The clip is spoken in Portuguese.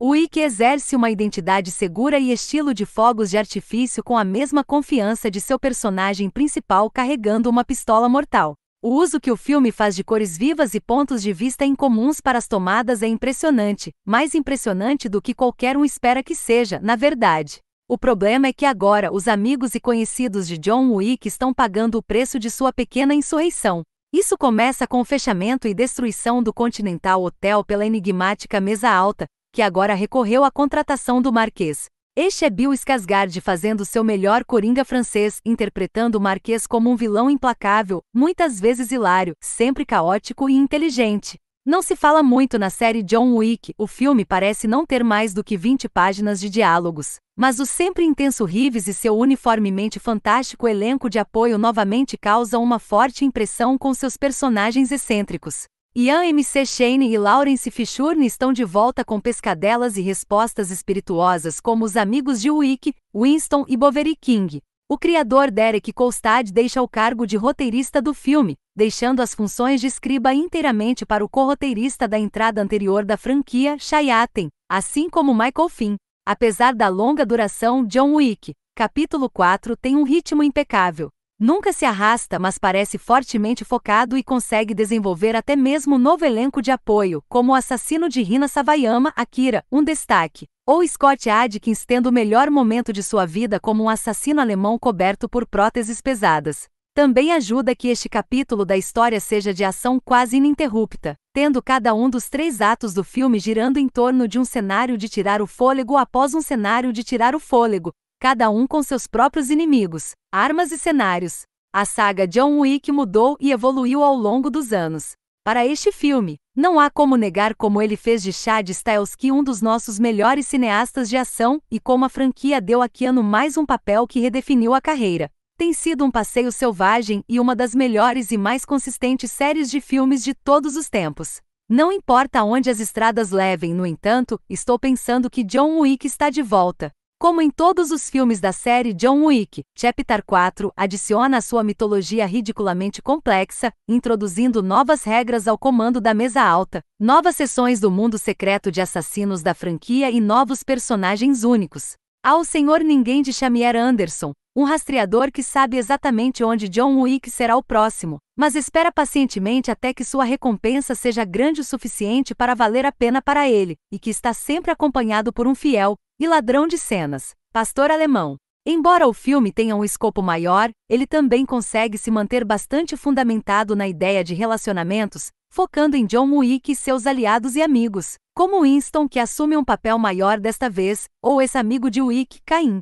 O Ike exerce uma identidade segura e estilo de fogos de artifício com a mesma confiança de seu personagem principal carregando uma pistola mortal. O uso que o filme faz de cores vivas e pontos de vista incomuns para as tomadas é impressionante, mais impressionante do que qualquer um espera que seja, na verdade. O problema é que agora os amigos e conhecidos de John Wick estão pagando o preço de sua pequena insurreição. Isso começa com o fechamento e destruição do Continental Hotel pela enigmática mesa alta, que agora recorreu à contratação do Marquês. Este é Bill Skarsgård fazendo seu melhor coringa francês, interpretando o Marquês como um vilão implacável, muitas vezes hilário, sempre caótico e inteligente. Não se fala muito na série John Wick, o filme parece não ter mais do que 20 páginas de diálogos. Mas o sempre intenso Reeves e seu uniformemente fantástico elenco de apoio novamente causam uma forte impressão com seus personagens excêntricos. Ian M.C. Shane e Lawrence Fishurne estão de volta com pescadelas e respostas espirituosas como os amigos de Wick, Winston e Boveri King. O criador Derek Kolstad deixa o cargo de roteirista do filme, deixando as funções de escriba inteiramente para o corroteirista da entrada anterior da franquia, Shayaten, assim como Michael Finn. Apesar da longa duração, John Wick, capítulo 4 tem um ritmo impecável. Nunca se arrasta, mas parece fortemente focado e consegue desenvolver até mesmo um novo elenco de apoio, como o assassino de Rina Savayama, Akira, um destaque. Ou Scott Adkins tendo o melhor momento de sua vida como um assassino alemão coberto por próteses pesadas. Também ajuda que este capítulo da história seja de ação quase ininterrupta, tendo cada um dos três atos do filme girando em torno de um cenário de tirar o fôlego após um cenário de tirar o fôlego, cada um com seus próprios inimigos, armas e cenários. A saga John Wick mudou e evoluiu ao longo dos anos. Para este filme, não há como negar como ele fez de Chad Stahelski um dos nossos melhores cineastas de ação e como a franquia deu a Keanu mais um papel que redefiniu a carreira. Tem sido um passeio selvagem e uma das melhores e mais consistentes séries de filmes de todos os tempos. Não importa onde as estradas levem, no entanto, estou pensando que John Wick está de volta. Como em todos os filmes da série John Wick, Chapter 4 adiciona à sua mitologia ridiculamente complexa, introduzindo novas regras ao comando da mesa alta, novas sessões do mundo secreto de assassinos da franquia e novos personagens únicos. Ao Senhor Ninguém de Xamier Anderson, um rastreador que sabe exatamente onde John Wick será o próximo, mas espera pacientemente até que sua recompensa seja grande o suficiente para valer a pena para ele, e que está sempre acompanhado por um fiel e ladrão de cenas, pastor alemão. Embora o filme tenha um escopo maior, ele também consegue se manter bastante fundamentado na ideia de relacionamentos, focando em John Wick e seus aliados e amigos, como Winston que assume um papel maior desta vez, ou esse amigo de Wick, Caim,